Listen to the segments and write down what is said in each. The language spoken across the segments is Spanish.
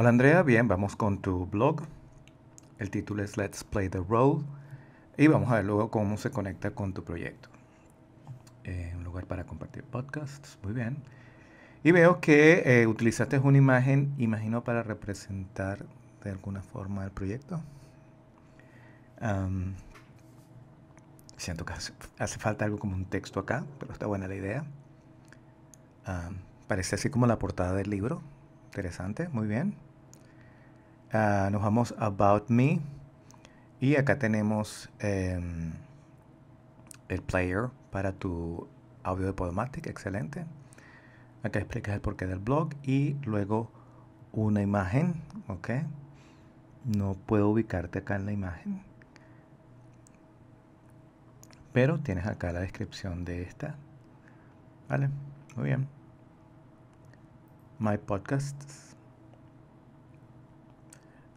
Hola Andrea, bien, vamos con tu blog. El título es Let's Play the Role. Y vamos a ver luego cómo se conecta con tu proyecto. Eh, un lugar para compartir podcasts, muy bien. Y veo que eh, utilizaste una imagen, imagino, para representar de alguna forma el proyecto. siento que hace, falta algo como un texto acá, pero está buena la idea. parece así como la portada del libro. Interesante, muy bien. Ah, nos vamos a About Me. Y acá tenemos em, el player para tu audio de Podomatic. Excelente. Acá explicas el porqué del blog y luego una imagen. Ok. No puedo ubicarte acá en la imagen. Pero tienes acá la descripción de esta. Vale. Muy bien. My podcasts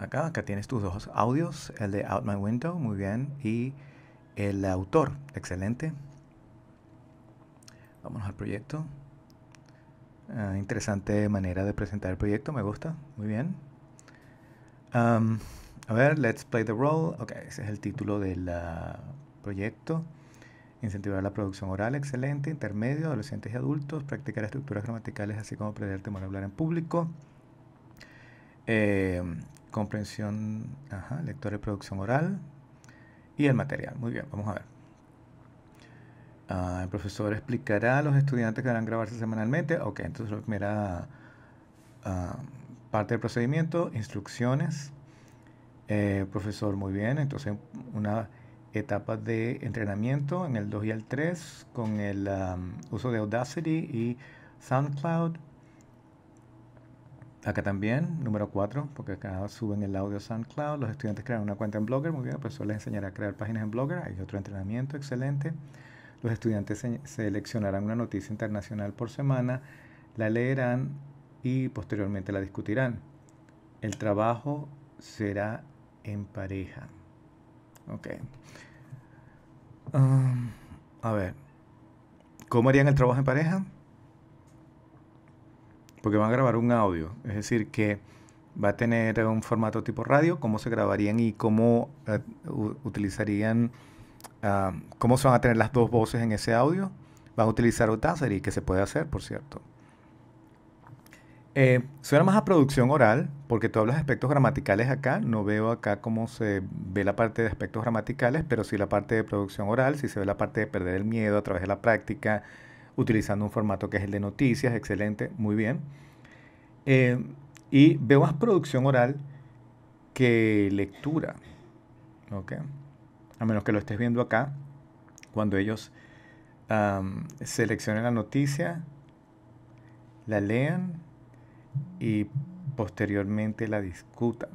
acá, acá tienes tus dos audios, el de Out My Window, muy bien, y el autor, excelente. Vámonos al proyecto. Ah, interesante manera de presentar el proyecto, me gusta, muy bien. a ver, Let's Play the Role, ok, ese es el título del ah, proyecto. Incentivar la producción oral, excelente, intermedio, adolescentes y adultos, practicar estructuras gramaticales así como aprender temor a hablar en público. Eh, comprensión, ajá, y producción oral y el material. Muy bien, vamos a ver. Ah, el profesor explicará a los estudiantes que van grabarse semanalmente. Ok, entonces la primera ah, parte del procedimiento, instrucciones. Eh, profesor, muy bien. Entonces una etapa de entrenamiento en el 2 y el 3 con el ah, uso de Audacity y SoundCloud Acá también, número 4, porque acá suben el audio SoundCloud, los estudiantes crean una cuenta en Blogger, muy bien, el pues profesor les enseñará a crear páginas en Blogger, hay otro entrenamiento, excelente. Los estudiantes seleccionarán una noticia internacional por semana, la leerán y posteriormente la discutirán. El trabajo será en pareja. Ok. Um, a ver, ¿cómo harían el trabajo en pareja? porque van a grabar un audio, es decir, que va a tener un formato tipo radio, cómo se grabarían y cómo eh, utilizarían, ah, cómo se van a tener las dos voces en ese audio. Van a utilizar y que se puede hacer, por cierto. Eh, suena más a producción oral, porque tú hablas aspectos gramaticales acá. No veo acá cómo se ve la parte de aspectos gramaticales, pero sí la parte de producción oral, sí se ve la parte de perder el miedo a través de la práctica, utilizando un formato que es el de noticias, excelente, muy bien. Eh, y veo más producción oral que lectura, A menos que lo estés viendo acá, cuando ellos seleccionen la noticia, la lean y posteriormente la discutan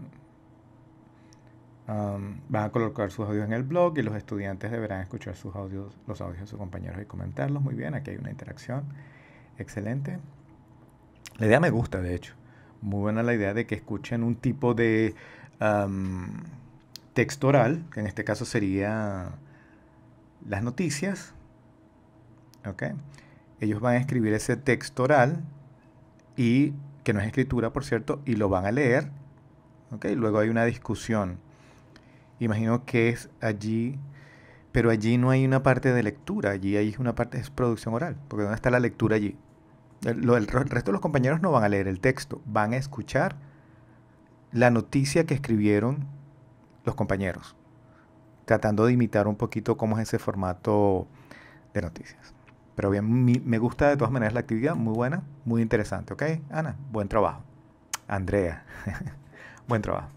van a colocar sus audios en el blog y los estudiantes deberán escuchar sus audios, los audios de sus compañeros y comentarlos. Muy bien, aquí hay una interacción. Excelente. La idea me gusta, de hecho. Muy buena la idea de que escuchen un tipo de texto oral, que en este caso sería las noticias. Ellos van a escribir ese texto oral y que no es escritura, por cierto, y lo van a leer. Luego hay una discusión Imagino que es allí, pero allí no hay una parte de lectura, allí hay una parte de producción oral, porque ¿dónde está la lectura allí? El, resto de los compañeros no van a leer el texto, van a escuchar la noticia que escribieron los compañeros, tratando de imitar un poquito cómo es ese formato de noticias. Pero bien, me gusta de todas maneras la actividad, muy buena, muy interesante, ¿ok? Ana, buen trabajo. Andrea, buen trabajo.